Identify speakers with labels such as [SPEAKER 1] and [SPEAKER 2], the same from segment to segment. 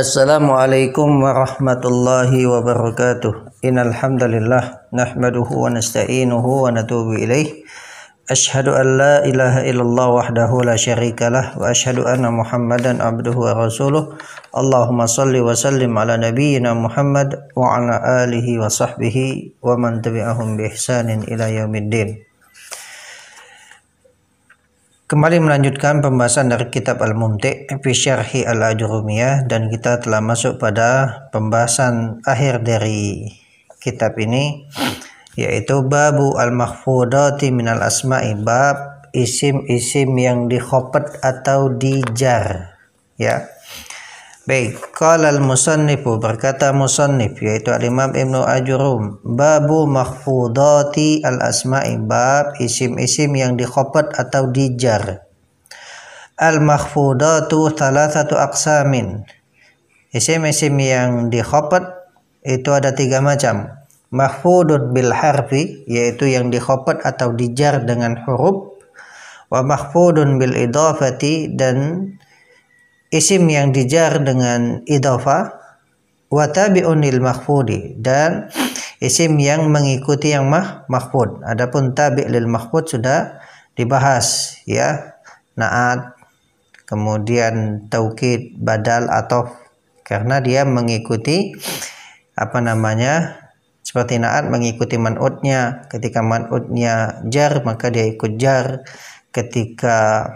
[SPEAKER 1] السلام عليكم ورحمة الله وبركاته إن الحمد لله نحمده ونستعينه ونتوب إليه Ashadu an la ilaha illallah wahdahu la syarika lah wa ashadu anna Muhammadan abduhu wa rasuluh. Allahumma salli wa sallim ala nabiyyina Muhammad wa ala alihi wa sahbihi wa man tabi'ahum bi ihsanin ila yaumiddin. Kembali melanjutkan pembahasan dari kitab Al-Mumti fi Syarhi al ajurumiyah dan kita telah masuk pada pembahasan akhir dari kitab ini yaitu babu al-mahfudati minal asma'i bab isim-isim yang dikhopet atau dijar ya baik qala al-musannifu berkata musannif yaitu al-imam ibnu ajurum babu mahfudati al-asma'i bab isim-isim yang dikhopet atau dijar al-mahfudatu satu aqsamin isim-isim yang dikhopet itu ada tiga macam mahfudun bil harfi yaitu yang dikhopat atau dijar dengan huruf wa mahfudun bil idhafati dan isim yang dijar dengan idhafah wa tabi'un mahfudi dan isim yang mengikuti yang mah mahfud adapun tabi' lil mahfud sudah dibahas ya naat kemudian taukid badal atau karena dia mengikuti apa namanya seperti naat mengikuti manutnya ketika manutnya jar maka dia ikut jar. Ketika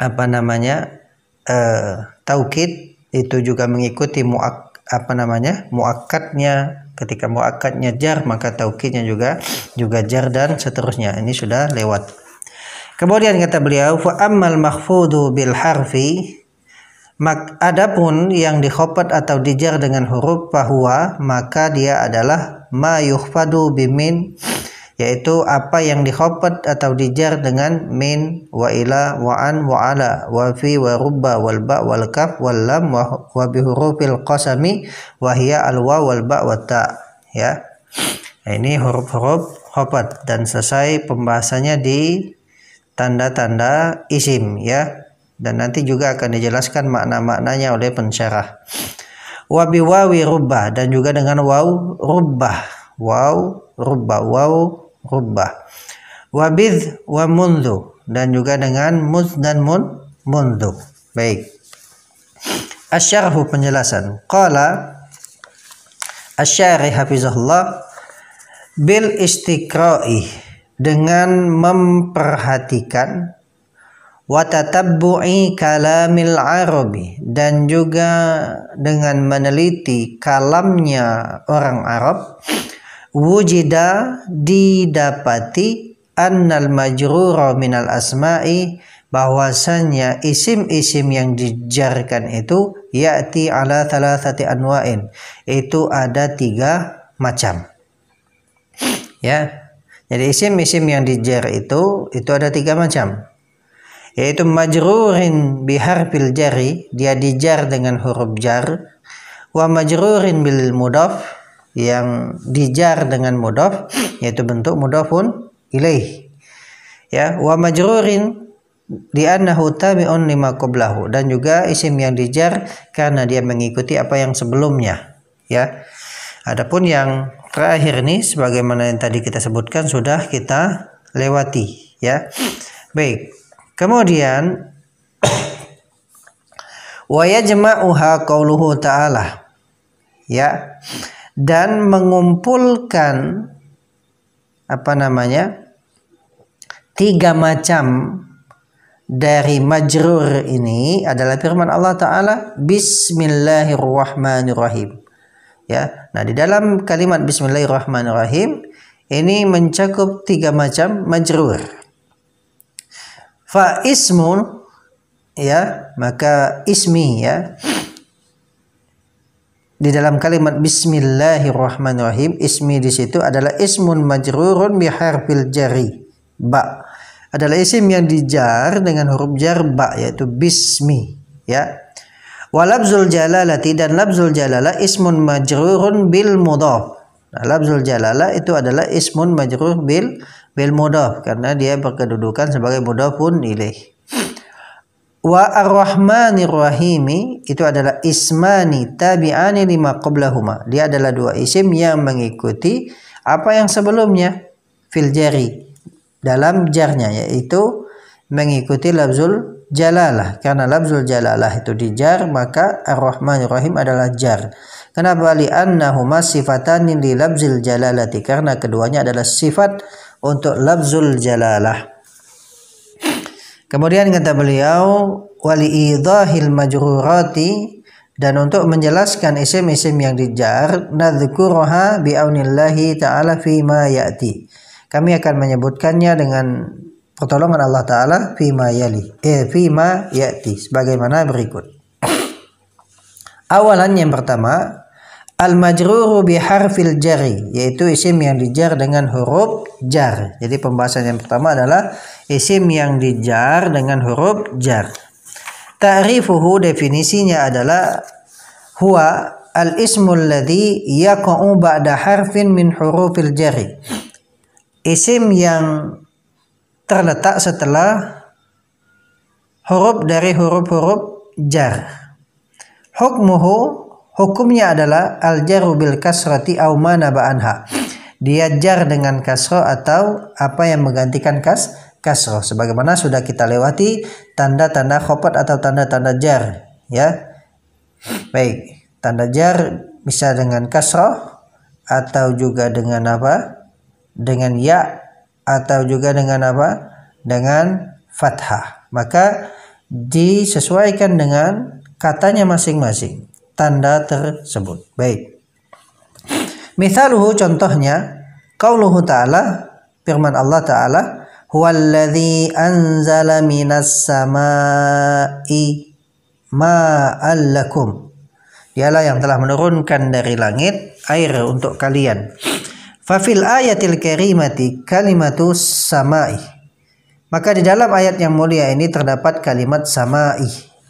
[SPEAKER 1] apa namanya? Uh, taukid itu juga mengikuti muak apa namanya? muakatnya ketika muakatnya jar maka taukidnya juga juga jar dan seterusnya ini sudah lewat kemudian kata beliau fa ammal mahfudu bil harfi Mak adapun yang dikhopat atau dijar dengan huruf pahwa maka dia adalah ma yukhfadu bimin yaitu apa yang dikhopat atau dijar dengan min wa ila wa an wa ala wa fi wa rubba wal ba wal kaf wal lam wa, wa bi hurufil qasami wa hiya al wa wal ba wa ta ya nah, ini huruf-huruf khopat dan selesai pembahasannya di tanda-tanda isim ya dan nanti juga akan dijelaskan makna-maknanya oleh pensyarah. Wabi wawi rubah dan juga dengan waw rubah, Waw rubah, waw rubah. wabidh wa mundu dan juga dengan mud dan mun mundu. Baik. Asyarhu penjelasan. Qala Asyari hafizahullah bil istikra'i dengan memperhatikan watatabbu'i kalamil arabi dan juga dengan meneliti kalamnya orang Arab wujida didapati annal majrura minal asma'i bahwasanya isim-isim yang dijarkan itu yati ala thalathati anwa'in itu ada tiga macam ya jadi isim-isim yang dijar itu itu ada tiga macam yaitu majrurin biharfil jari dia dijar dengan huruf jar wa majrurin bil mudaf yang dijar dengan mudaf yaitu bentuk mudafun ilaih ya wa majrurin di annahu tabi'un lima qablahu dan juga isim yang dijar karena dia mengikuti apa yang sebelumnya ya adapun yang terakhir ini, sebagaimana yang tadi kita sebutkan sudah kita lewati ya baik Kemudian wa yajma'uha qauluhu ta'ala. Ya. Dan mengumpulkan apa namanya? tiga macam dari majrur ini adalah firman Allah taala bismillahirrahmanirrahim. Ya. Nah, di dalam kalimat bismillahirrahmanirrahim ini mencakup tiga macam majrur fa ismun ya maka ismi ya di dalam kalimat bismillahirrahmanirrahim ismi di situ adalah ismun majrurun bi harfil jari ba adalah isim yang dijar dengan huruf jar ba yaitu bismi ya walabzul jalalati dan labzul jalala ismun majrurun bil mudhaf nah, labzul jalala itu adalah ismun majrur bil bil mudaf karena dia berkedudukan sebagai pun ilaih. Wa ar-Rahmanir Rahimi itu adalah ismani tabi'ani lima qablahuma. Dia adalah dua isim yang mengikuti apa yang sebelumnya fil jari dalam jarnya yaitu mengikuti labzul jalalah karena labzul jalalah itu dijar maka ar-Rahmanir Rahim adalah jar. Kenapa li annahuma sifatani li labzil jalalati karena keduanya adalah sifat untuk labzul jalalah. Kemudian kata beliau wali idahil majrurati dan untuk menjelaskan isim-isim yang dijar nadzkuruha bi'aunillahi ta'ala fi ma ya'ti. Kami akan menyebutkannya dengan pertolongan Allah taala fi ma yali eh fi ma ya'ti sebagaimana berikut. Awalan yang pertama al majruru bi harfil jari yaitu isim yang dijar dengan huruf jar. Jadi pembahasan yang pertama adalah isim yang dijar dengan huruf jar. Ta'rifuhu definisinya adalah huwa al ismul ladzi yaku'u ba'da harfin min hurufil jari. Isim yang terletak setelah huruf dari huruf-huruf jar. Hukmuhu Hukumnya adalah al-jaru bil kasrati au mana ba'anha. Dia jar dengan kasro atau apa yang menggantikan kas kasro. Sebagaimana sudah kita lewati tanda-tanda khopat atau tanda-tanda jar. Ya, baik. Tanda jar bisa dengan kasro atau juga dengan apa? Dengan ya atau juga dengan apa? Dengan fathah. Maka disesuaikan dengan katanya masing-masing tanda tersebut. Baik. Misaluhu contohnya qauluhu ta'ala firman Allah taala huwallazi anzala minas samai ma'al lakum. Dialah yang telah menurunkan dari langit air untuk kalian. Fafil ayatil karimati kalimatus samai. Maka di dalam ayat yang mulia ini terdapat kalimat samai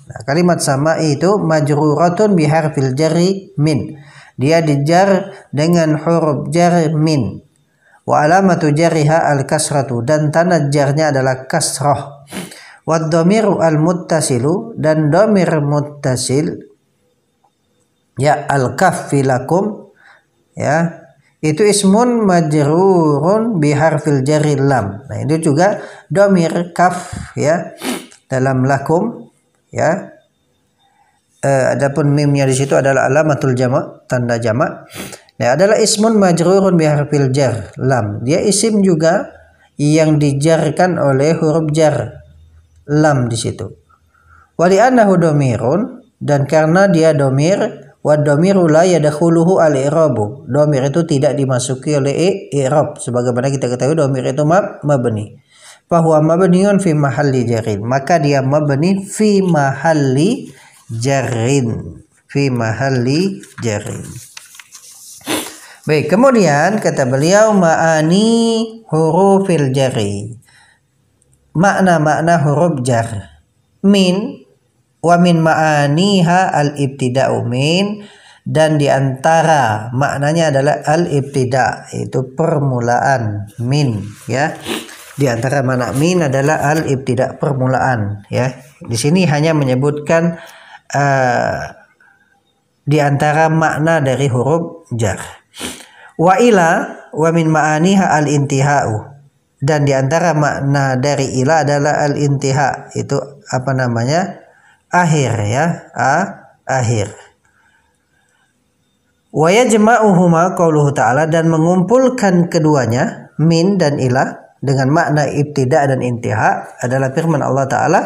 [SPEAKER 1] Nah, kalimat sama itu majruratun biharfil jari min. Dia dijar dengan huruf jar min. Wa alamatu jariha al kasratu dan tanda jarnya adalah kasroh. Wa domiru al muttasilu dan domir muttasil ya al kafilakum ya itu ismun majrurun biharfil jari lam. Nah, itu juga domir kaf ya dalam lakum ya uh, adapun mimnya di situ adalah alamatul jama tanda jama nah adalah ismun majrurun biharfil jar lam dia isim juga yang dijarkan oleh huruf jar lam di situ wali annahu domirun dan karena dia domir wa domiru la yadkhuluhu al irabu domir itu tidak dimasuki oleh i'rab sebagaimana kita ketahui domir itu mab mabni bahwa mabniun fi mahalli jarin maka dia mabni fi mahalli jarin fi mahalli jarin baik kemudian kata beliau ma'ani hurufil jari makna-makna huruf jar min wa min ma'aniha al-ibtida'u min dan diantara maknanya adalah al-ibtida itu permulaan min ya di antara manak min adalah al ibtidak permulaan ya. Di sini hanya menyebutkan uh, di antara makna dari huruf jar. Wa ila wa min ma'aniha al intihau dan di antara makna dari ila adalah al intiha itu apa namanya akhir ya a akhir wa yajma'uhuma qauluhu ta'ala dan mengumpulkan keduanya min dan ilah dengan makna ibtida dan intiha adalah firman Allah taala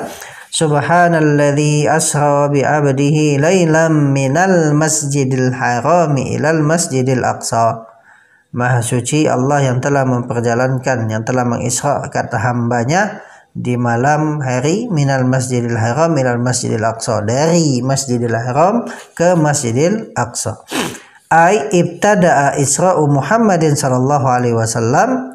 [SPEAKER 1] Subhanalladzi asra bi 'abdihi lailam minal masjidil haram ilal masjidil aqsa Maha suci Allah yang telah memperjalankan yang telah mengisra kata hambanya di malam hari minal masjidil haram ilal masjidil aqsa dari masjidil haram ke masjidil aqsa Ai ibtada'a isra'u Muhammadin sallallahu alaihi wasallam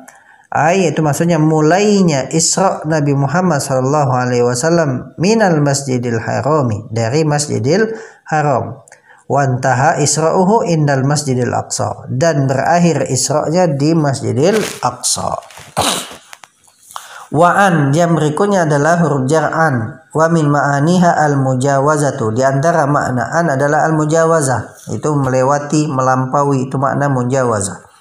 [SPEAKER 1] Ay itu maksudnya mulainya Isra Nabi Muhammad Shallallahu Alaihi Wasallam minal Masjidil Harami dari Masjidil Haram. Wantaha Isra'uhu indal Masjidil Aqsa dan berakhir Isra'nya di Masjidil Aqsa. Wa'an yang berikutnya adalah huruf jar'an. Wa min ma'aniha al-mujawazatu. Di antara makna an adalah al-mujawazah. Itu melewati, melampaui. Itu makna mujawazah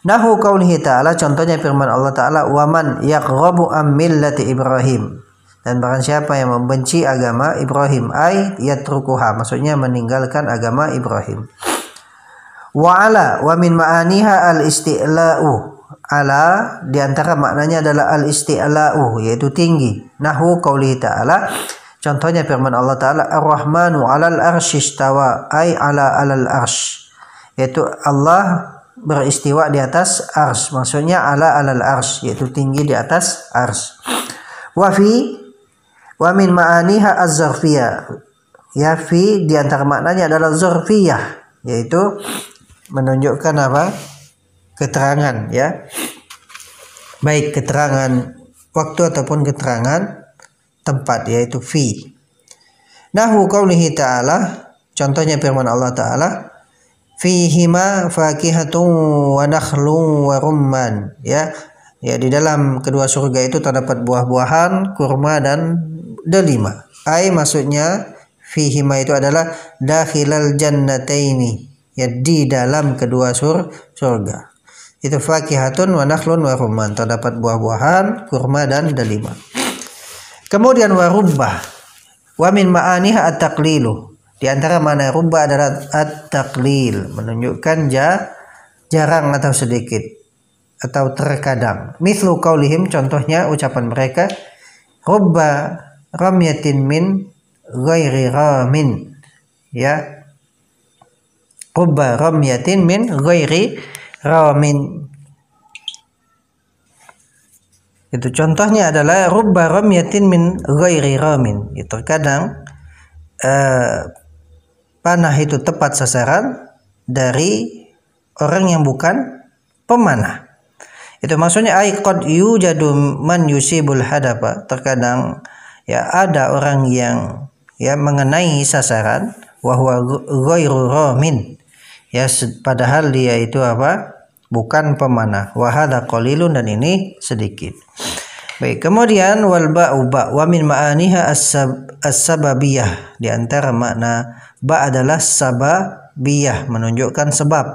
[SPEAKER 1] Nahu qaulihi ta'ala contohnya firman Allah ta'ala waman yaqrabu am millati Ibrahim dan barang siapa yang membenci agama Ibrahim ay yatrukuha maksudnya meninggalkan agama Ibrahim. Wa ala wa min ma'aniha al isti'la'u ala di antara maknanya adalah al isti'la'u yaitu tinggi nahu qauli ta'ala contohnya firman Allah taala ar-rahmanu 'alal istawa ay 'ala 'alal arsy yaitu Allah beristiwa di atas ars maksudnya ala alal ars yaitu tinggi di atas ars wa fi wa min ma'aniha az ya fi di antara maknanya adalah zarfiyah yaitu menunjukkan apa keterangan ya baik keterangan waktu ataupun keterangan tempat yaitu fi nahu qaulihi ta'ala contohnya firman Allah taala fihima fakihatun wa nakhlun wa rumman ya ya di dalam kedua surga itu terdapat buah-buahan kurma dan delima ai maksudnya fihima itu adalah dakhilal jannataini ya di dalam kedua sur surga itu fakihatun wa nakhlun wa rumman terdapat buah-buahan kurma dan delima kemudian warubbah wa min ma'aniha at-taqlilu di antara mana rubba adalah at taqlil menunjukkan ja, jarang atau sedikit atau terkadang. Mislu kaulihim contohnya ucapan mereka rubba ramyatin min ghairi ramin. Ya. Rubba ramyatin min ghairi ramin. Itu contohnya adalah rubba ramyatin min ghairi ramin. Itu kadang uh, eh, panah itu tepat sasaran dari orang yang bukan pemanah. Itu maksudnya aikod yujadu man yusibul hadapa. Terkadang ya ada orang yang ya mengenai sasaran wahwa ghairu ramin. Ya padahal dia itu apa? Bukan pemanah. Wahada qalilun dan ini sedikit. Baik, kemudian wal ba'u ba' wa min ma'aniha as-sababiyah di antara makna Ba adalah sababiyah menunjukkan sebab.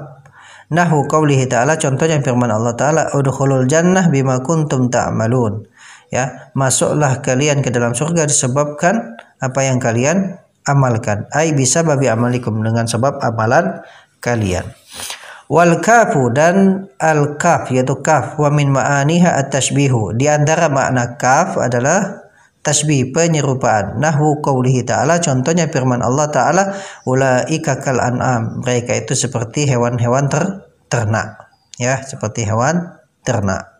[SPEAKER 1] Nahu qaulihi ta'ala contohnya firman Allah taala udkhulul jannah bima kuntum ta'malun. Ya, masuklah kalian ke dalam surga disebabkan apa yang kalian amalkan. Ai bisa babi amalikum dengan sebab amalan kalian wal kafu dan al kaf yaitu kaf wa min ma'aniha at tashbihu di antara makna kaf adalah tasbih penyerupaan nahwu qaulihi ta'ala contohnya firman Allah ta'ala ulaika kal an'am mereka itu seperti hewan-hewan ter ternak ya seperti hewan ternak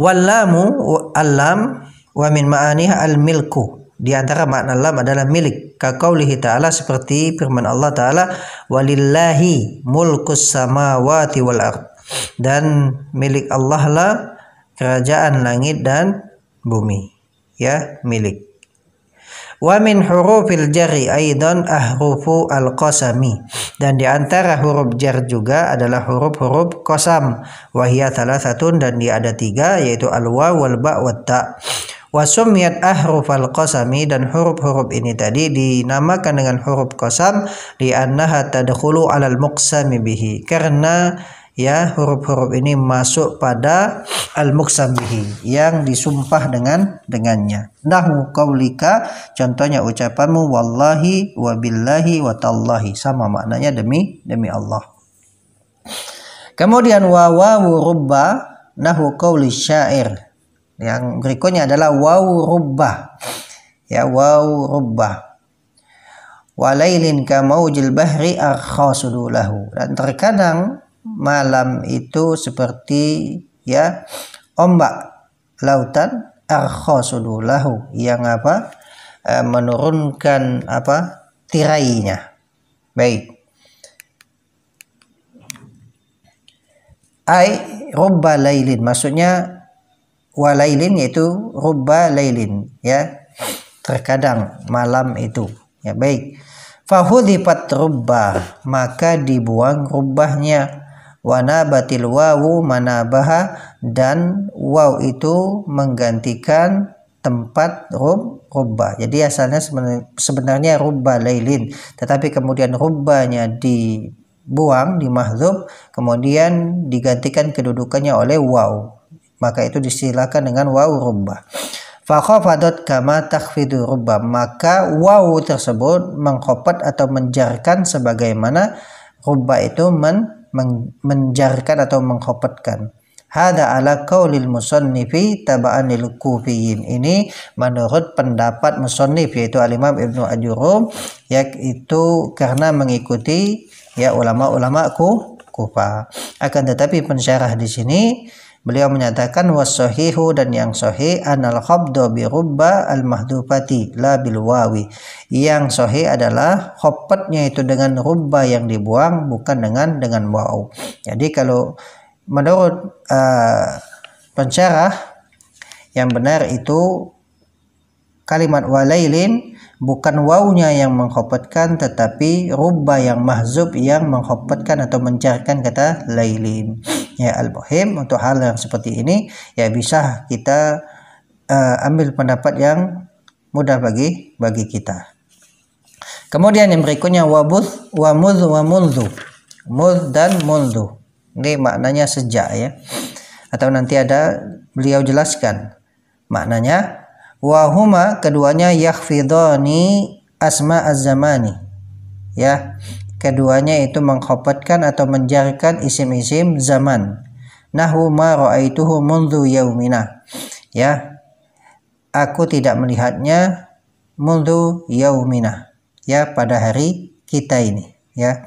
[SPEAKER 1] wallamu alam wa min ma'aniha al milku di antara makna lam adalah milik qaulihi ta'ala seperti firman Allah ta'ala walillahi mulkus samawati wal ard dan milik Allah lah kerajaan langit dan bumi ya milik wa min hurufil jari aidan ahrufu al qasami dan di antara huruf jar juga adalah huruf-huruf qasam wa hiya thalathatun dan dia ada tiga yaitu al wa wal ba wa ta wa sumiyat ahrufal al qasami dan huruf-huruf ini tadi dinamakan dengan huruf qasam li annaha tadkhulu al muqsami bihi karena ya huruf-huruf ini masuk pada al muksamihi yang disumpah dengan dengannya. Nahu qaulika contohnya ucapanmu wallahi wabillahi watallahi sama maknanya demi demi Allah. Kemudian wawawu rubba nahu qauli syair. Yang berikutnya adalah wawu rubba. Ya wawu rubba walailin kamaujil bahri akhasudulahu dan terkadang malam itu seperti ya ombak lautan arkhosudu yang apa eh, menurunkan apa tirainya baik ai rubba lailin maksudnya walailin yaitu rubba lailin ya terkadang malam itu ya baik fahudhi rubah maka dibuang rubahnya wana batil wawu manabaha dan waw itu menggantikan tempat rub rubba. Jadi asalnya sebenarnya rubba lailin, tetapi kemudian rubbanya dibuang di mahzub, kemudian digantikan kedudukannya oleh waw. Maka itu disilakan dengan waw rubba. Fakhafadot kama takfidu rubba. Maka waw tersebut mengkopat atau menjarkan sebagaimana rubba itu men menjarkan atau menghopetkan. Hada ala kaulil musonnifi taba'an lil kufiyin. Ini menurut pendapat musonnif yaitu alimam Ibnu Ajurum yaitu karena mengikuti ya ulama-ulama kufa. Akan tetapi pensyarah di sini Beliau menyatakan wasohihu dan yang sohi anal khobdo bi rubba al mahdupati la bil wawi. Yang sohi adalah khobatnya itu dengan rubba yang dibuang bukan dengan dengan wau Jadi kalau menurut uh, eh, pencerah yang benar itu kalimat walailin bukan nya yang menghopetkan tetapi rubba yang mahzub yang menghopetkan atau mencarkan kata lailin ya al-muhim untuk hal yang seperti ini ya bisa kita uh, ambil pendapat yang mudah bagi bagi kita kemudian yang berikutnya wabuz wamuz wamunzu muz dan munzu ini maknanya sejak ya atau nanti ada beliau jelaskan maknanya wahuma keduanya yakhfidhani asma az-zamani ya Keduanya itu mengkhobatkan atau menjarkan isim-isim zaman. Nahu ma ra'aituhu mundu yaumina. Ya. Aku tidak melihatnya mundu yaumina. Ya, pada hari kita ini, ya.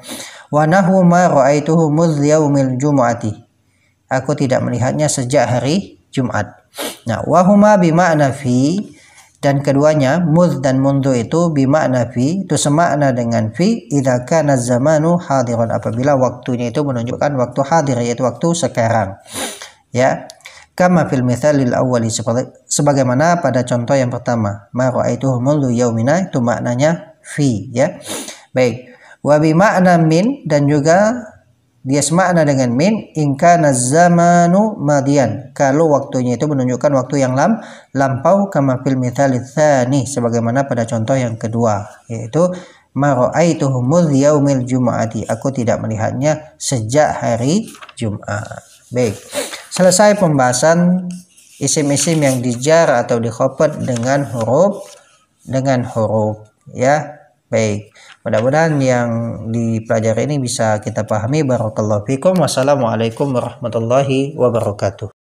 [SPEAKER 1] Wa nahu ma ra'aituhu mundu yaumil jumu'ati. Aku tidak melihatnya sejak hari Jumat. Nah, wahuma bima'na fi dan keduanya mud dan mundu itu bimakna fi itu semakna dengan fi idza kana zamanu hadiran apabila waktunya itu menunjukkan waktu hadir yaitu waktu sekarang ya kama fil mithalil awwali sebagaimana pada contoh yang pertama ma raaitu mundu yaumina itu maknanya fi ya baik wa bimakna min dan juga dia semakna dengan min ingka nazamanu madian kalau waktunya itu menunjukkan waktu yang lam lampau kama fil mithal tsani sebagaimana pada contoh yang kedua yaitu dia yaumil jumaati aku tidak melihatnya sejak hari Jumat baik selesai pembahasan isim-isim yang dijar atau dikhopet dengan huruf dengan huruf ya baik Mudah-mudahan yang dipelajari ini bisa kita pahami. Barakallahu fikum. Wassalamualaikum warahmatullahi wabarakatuh.